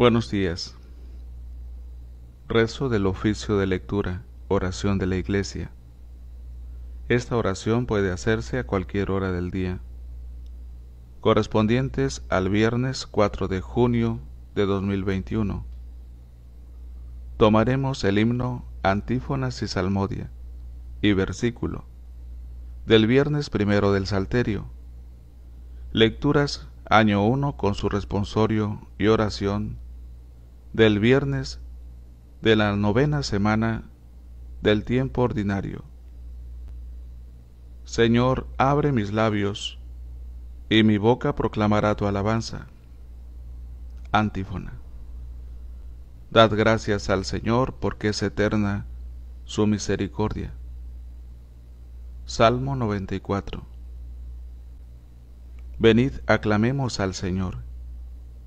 Buenos días. Rezo del oficio de lectura, oración de la iglesia. Esta oración puede hacerse a cualquier hora del día. Correspondientes al viernes 4 de junio de 2021. Tomaremos el himno, antífonas y salmodia, y versículo, del viernes primero del Salterio. Lecturas año 1 con su responsorio y oración del viernes de la novena semana del tiempo ordinario. Señor, abre mis labios, y mi boca proclamará tu alabanza. Antífona. Dad gracias al Señor porque es eterna su misericordia. Salmo 94. Venid, aclamemos al Señor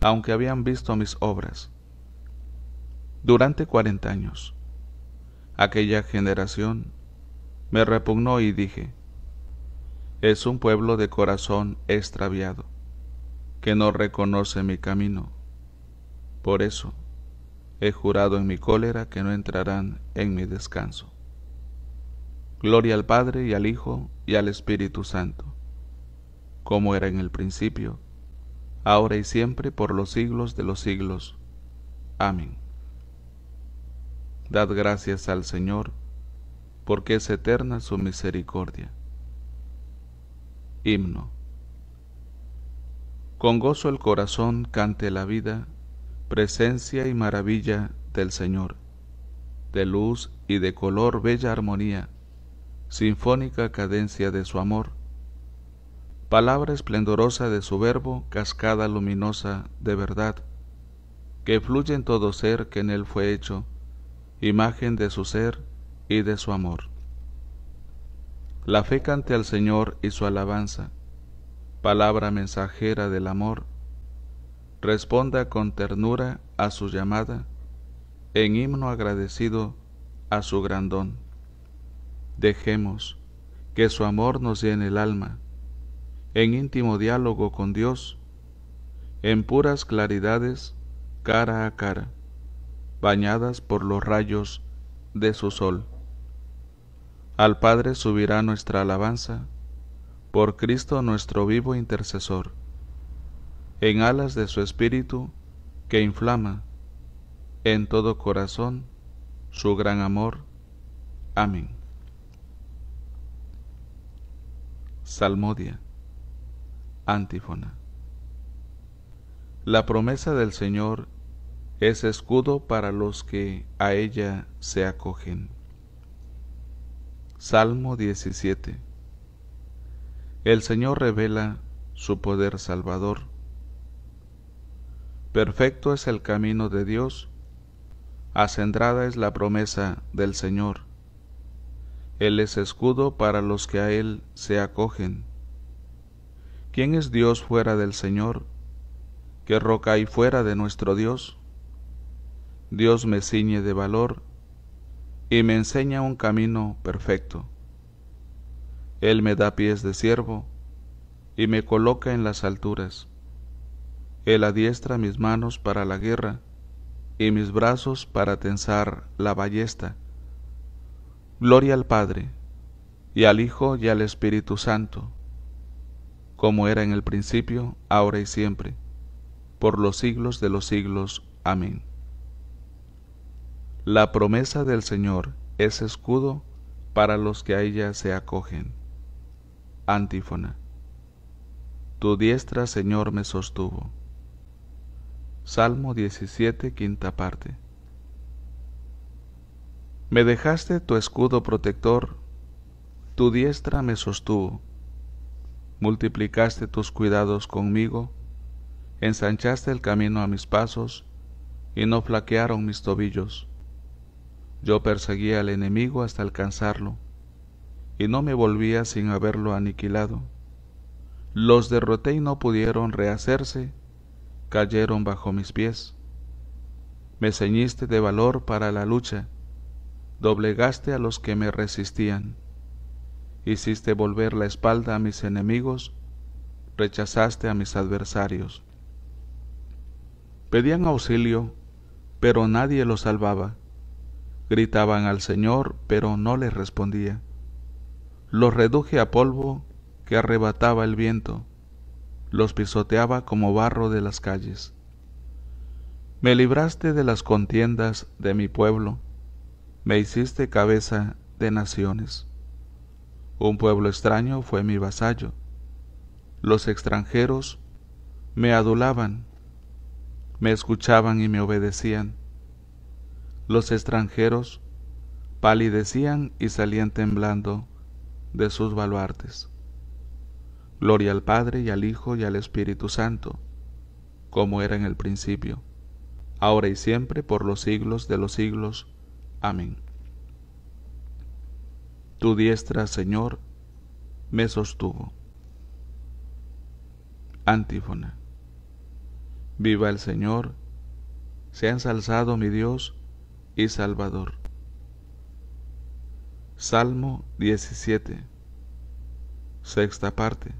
aunque habían visto mis obras. Durante cuarenta años, aquella generación me repugnó y dije, es un pueblo de corazón extraviado, que no reconoce mi camino. Por eso he jurado en mi cólera que no entrarán en mi descanso. Gloria al Padre y al Hijo y al Espíritu Santo, como era en el principio, ahora y siempre, por los siglos de los siglos. Amén. Dad gracias al Señor, porque es eterna su misericordia. Himno. Con gozo el corazón cante la vida, presencia y maravilla del Señor, de luz y de color bella armonía, sinfónica cadencia de su amor, palabra esplendorosa de su verbo, cascada luminosa de verdad, que fluye en todo ser que en él fue hecho, imagen de su ser y de su amor. La fe cante al Señor y su alabanza, palabra mensajera del amor, responda con ternura a su llamada, en himno agradecido a su grandón. Dejemos que su amor nos llene el alma, en íntimo diálogo con Dios, en puras claridades cara a cara, bañadas por los rayos de su sol. Al Padre subirá nuestra alabanza, por Cristo nuestro vivo intercesor, en alas de su espíritu que inflama en todo corazón su gran amor. Amén. Salmodia. Antífona. La promesa del Señor es escudo para los que a ella se acogen. Salmo 17. El Señor revela su poder salvador. Perfecto es el camino de Dios, acendrada es la promesa del Señor. Él es escudo para los que a Él se acogen. ¿Quién es Dios fuera del Señor? ¿Qué roca hay fuera de nuestro Dios? Dios me ciñe de valor y me enseña un camino perfecto. Él me da pies de siervo y me coloca en las alturas. Él adiestra mis manos para la guerra y mis brazos para tensar la ballesta. Gloria al Padre, y al Hijo y al Espíritu Santo, como era en el principio, ahora y siempre, por los siglos de los siglos. Amén. La promesa del Señor es escudo para los que a ella se acogen. Antífona. Tu diestra, Señor, me sostuvo. Salmo 17, quinta parte. Me dejaste tu escudo protector, tu diestra me sostuvo multiplicaste tus cuidados conmigo, ensanchaste el camino a mis pasos, y no flaquearon mis tobillos. Yo perseguí al enemigo hasta alcanzarlo, y no me volvía sin haberlo aniquilado. Los derroté y no pudieron rehacerse, cayeron bajo mis pies. Me ceñiste de valor para la lucha, doblegaste a los que me resistían. Hiciste volver la espalda a mis enemigos, rechazaste a mis adversarios. Pedían auxilio, pero nadie los salvaba. Gritaban al Señor, pero no les respondía. Los reduje a polvo que arrebataba el viento, los pisoteaba como barro de las calles. Me libraste de las contiendas de mi pueblo, me hiciste cabeza de naciones. Un pueblo extraño fue mi vasallo. Los extranjeros me adulaban, me escuchaban y me obedecían. Los extranjeros palidecían y salían temblando de sus baluartes. Gloria al Padre y al Hijo y al Espíritu Santo, como era en el principio, ahora y siempre, por los siglos de los siglos. Amén. Tu diestra, Señor, me sostuvo. Antífona. Viva el Señor, se ha ensalzado mi Dios y Salvador. Salmo 17. Sexta parte.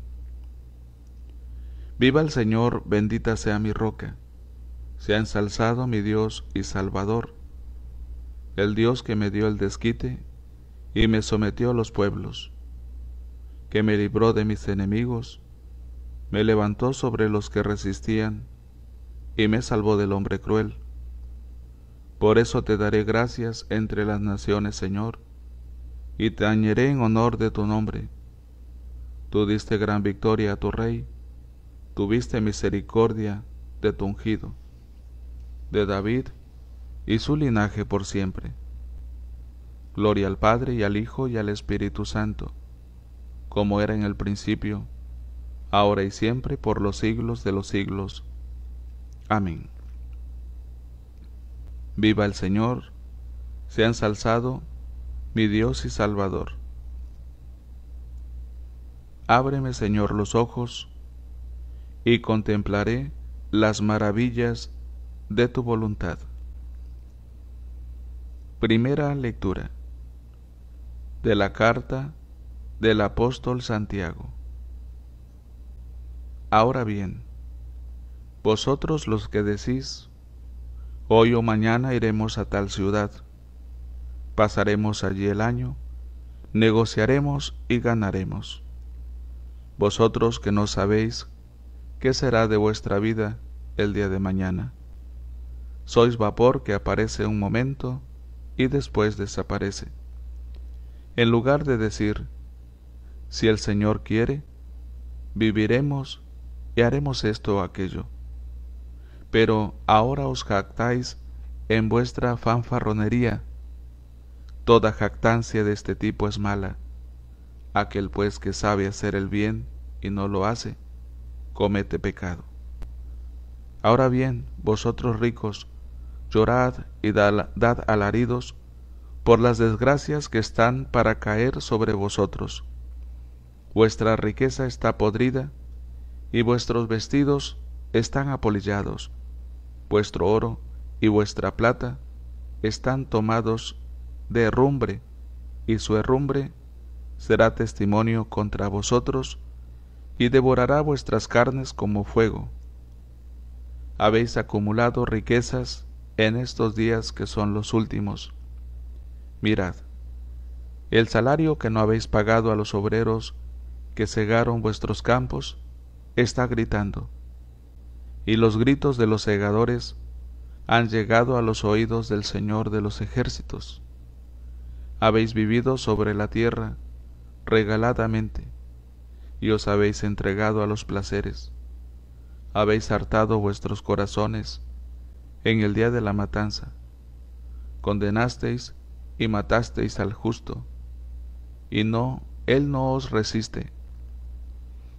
Viva el Señor, bendita sea mi roca. Se ha ensalzado mi Dios y Salvador, el Dios que me dio el desquite y me sometió a los pueblos, que me libró de mis enemigos, me levantó sobre los que resistían, y me salvó del hombre cruel. Por eso te daré gracias entre las naciones, Señor, y te añeré en honor de tu nombre. Tú diste gran victoria a tu rey, tuviste misericordia de tu ungido, de David y su linaje por siempre. Gloria al Padre y al Hijo y al Espíritu Santo, como era en el principio, ahora y siempre, por los siglos de los siglos. Amén. Viva el Señor, sea ensalzado mi Dios y Salvador. Ábreme, Señor, los ojos, y contemplaré las maravillas de tu voluntad. Primera lectura de la carta del apóstol Santiago. Ahora bien, vosotros los que decís, hoy o mañana iremos a tal ciudad, pasaremos allí el año, negociaremos y ganaremos. Vosotros que no sabéis qué será de vuestra vida el día de mañana. Sois vapor que aparece un momento y después desaparece en lugar de decir, si el Señor quiere, viviremos y haremos esto o aquello. Pero ahora os jactáis en vuestra fanfarronería. Toda jactancia de este tipo es mala. Aquel pues que sabe hacer el bien y no lo hace, comete pecado. Ahora bien, vosotros ricos, llorad y dad alaridos por las desgracias que están para caer sobre vosotros. Vuestra riqueza está podrida, y vuestros vestidos están apolillados, vuestro oro y vuestra plata están tomados de herrumbre, y su herrumbre será testimonio contra vosotros, y devorará vuestras carnes como fuego. Habéis acumulado riquezas en estos días que son los últimos. Mirad, el salario que no habéis pagado a los obreros que cegaron vuestros campos está gritando, y los gritos de los segadores han llegado a los oídos del Señor de los ejércitos. Habéis vivido sobre la tierra regaladamente, y os habéis entregado a los placeres. Habéis hartado vuestros corazones en el día de la matanza. Condenasteis y matasteis al justo, y no, él no os resiste.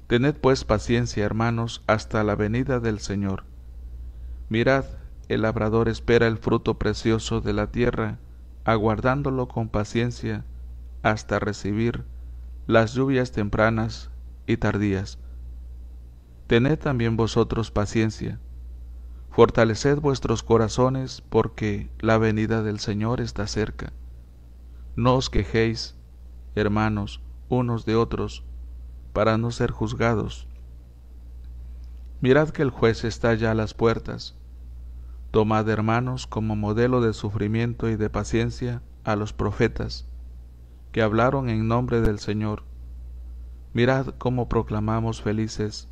Tened pues paciencia, hermanos, hasta la venida del Señor. Mirad, el labrador espera el fruto precioso de la tierra, aguardándolo con paciencia hasta recibir las lluvias tempranas y tardías. Tened también vosotros paciencia. Fortaleced vuestros corazones, porque la venida del Señor está cerca. No os quejéis, hermanos, unos de otros, para no ser juzgados. Mirad que el juez está ya a las puertas. Tomad, hermanos, como modelo de sufrimiento y de paciencia a los profetas, que hablaron en nombre del Señor. Mirad cómo proclamamos felices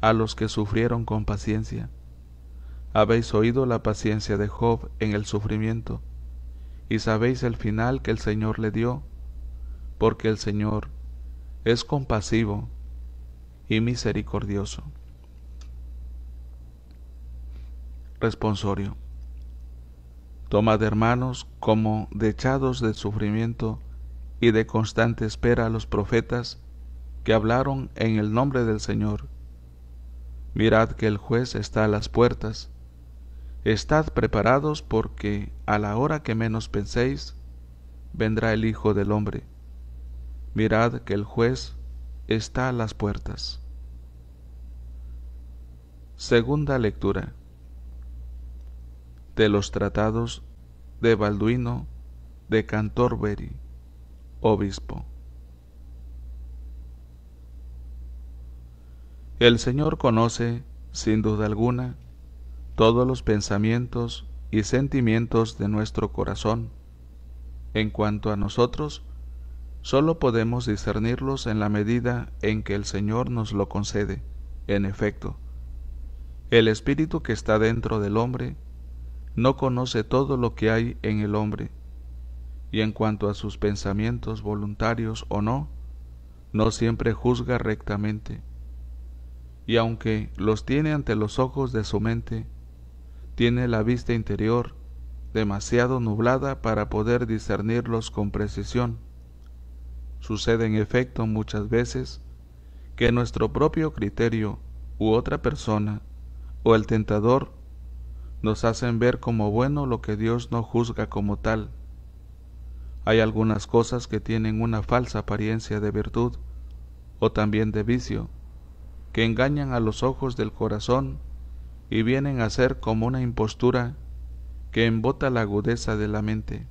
a los que sufrieron con paciencia. Habéis oído la paciencia de Job en el sufrimiento y sabéis el final que el Señor le dio, porque el Señor es compasivo y misericordioso. Responsorio. Toma de hermanos como dechados de sufrimiento y de constante espera a los profetas que hablaron en el nombre del Señor. Mirad que el juez está a las puertas. Estad preparados porque a la hora que menos penséis, vendrá el Hijo del Hombre. Mirad que el juez está a las puertas. Segunda lectura de los tratados de Balduino de Cantorberi, obispo. El Señor conoce, sin duda alguna, todos los pensamientos y sentimientos de nuestro corazón. En cuanto a nosotros, solo podemos discernirlos en la medida en que el Señor nos lo concede. En efecto, el espíritu que está dentro del hombre no conoce todo lo que hay en el hombre, y en cuanto a sus pensamientos voluntarios o no, no siempre juzga rectamente. Y aunque los tiene ante los ojos de su mente, tiene la vista interior demasiado nublada para poder discernirlos con precisión. Sucede en efecto muchas veces que nuestro propio criterio u otra persona o el tentador nos hacen ver como bueno lo que Dios no juzga como tal. Hay algunas cosas que tienen una falsa apariencia de virtud o también de vicio, que engañan a los ojos del corazón y vienen a ser como una impostura que embota la agudeza de la mente,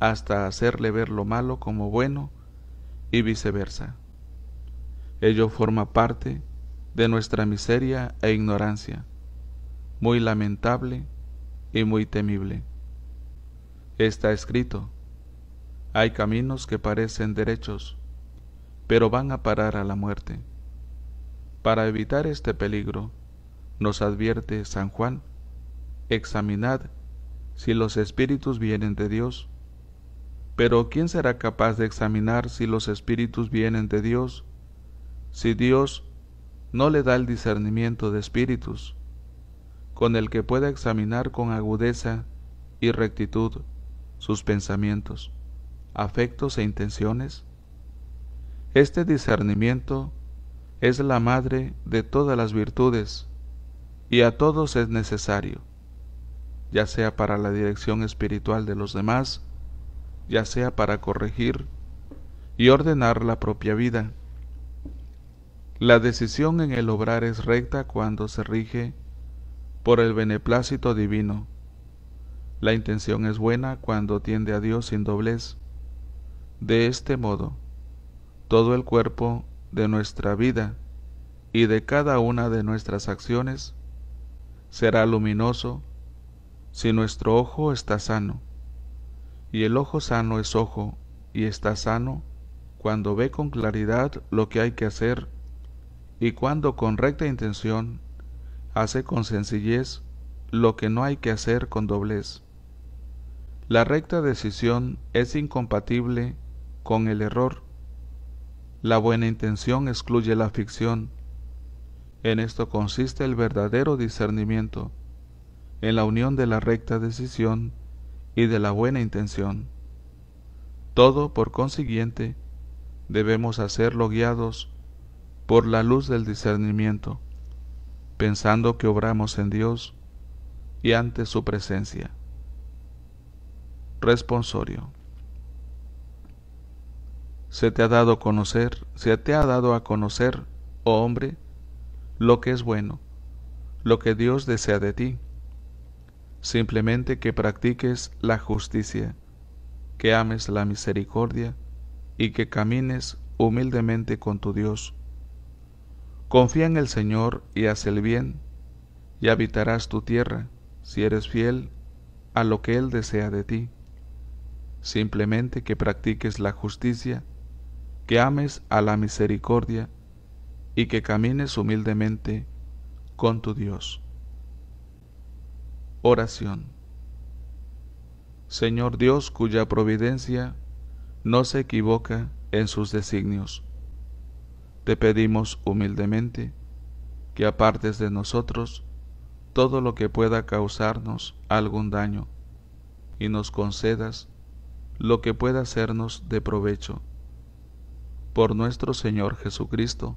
hasta hacerle ver lo malo como bueno y viceversa. Ello forma parte de nuestra miseria e ignorancia, muy lamentable y muy temible. Está escrito, hay caminos que parecen derechos, pero van a parar a la muerte. Para evitar este peligro, nos advierte San Juan, examinad si los espíritus vienen de Dios. Pero ¿quién será capaz de examinar si los espíritus vienen de Dios? Si Dios no le da el discernimiento de espíritus, con el que pueda examinar con agudeza y rectitud sus pensamientos, afectos e intenciones? Este discernimiento es la madre de todas las virtudes y a todos es necesario, ya sea para la dirección espiritual de los demás, ya sea para corregir y ordenar la propia vida. La decisión en el obrar es recta cuando se rige por el beneplácito divino. La intención es buena cuando tiende a Dios sin doblez. De este modo, todo el cuerpo de nuestra vida y de cada una de nuestras acciones será luminoso si nuestro ojo está sano. Y el ojo sano es ojo y está sano cuando ve con claridad lo que hay que hacer y cuando con recta intención hace con sencillez lo que no hay que hacer con doblez. La recta decisión es incompatible con el error. La buena intención excluye la ficción en esto consiste el verdadero discernimiento, en la unión de la recta decisión y de la buena intención. Todo, por consiguiente, debemos hacerlo guiados por la luz del discernimiento, pensando que obramos en Dios y ante su presencia. Responsorio. Se te ha dado conocer, se te ha dado a conocer, oh hombre, lo que es bueno, lo que Dios desea de ti. Simplemente que practiques la justicia, que ames la misericordia y que camines humildemente con tu Dios. Confía en el Señor y haz el bien, y habitarás tu tierra si eres fiel a lo que Él desea de ti. Simplemente que practiques la justicia, que ames a la misericordia y que camines humildemente con tu Dios. Oración. Señor Dios cuya providencia no se equivoca en sus designios, te pedimos humildemente que apartes de nosotros todo lo que pueda causarnos algún daño y nos concedas lo que pueda hacernos de provecho. Por nuestro Señor Jesucristo,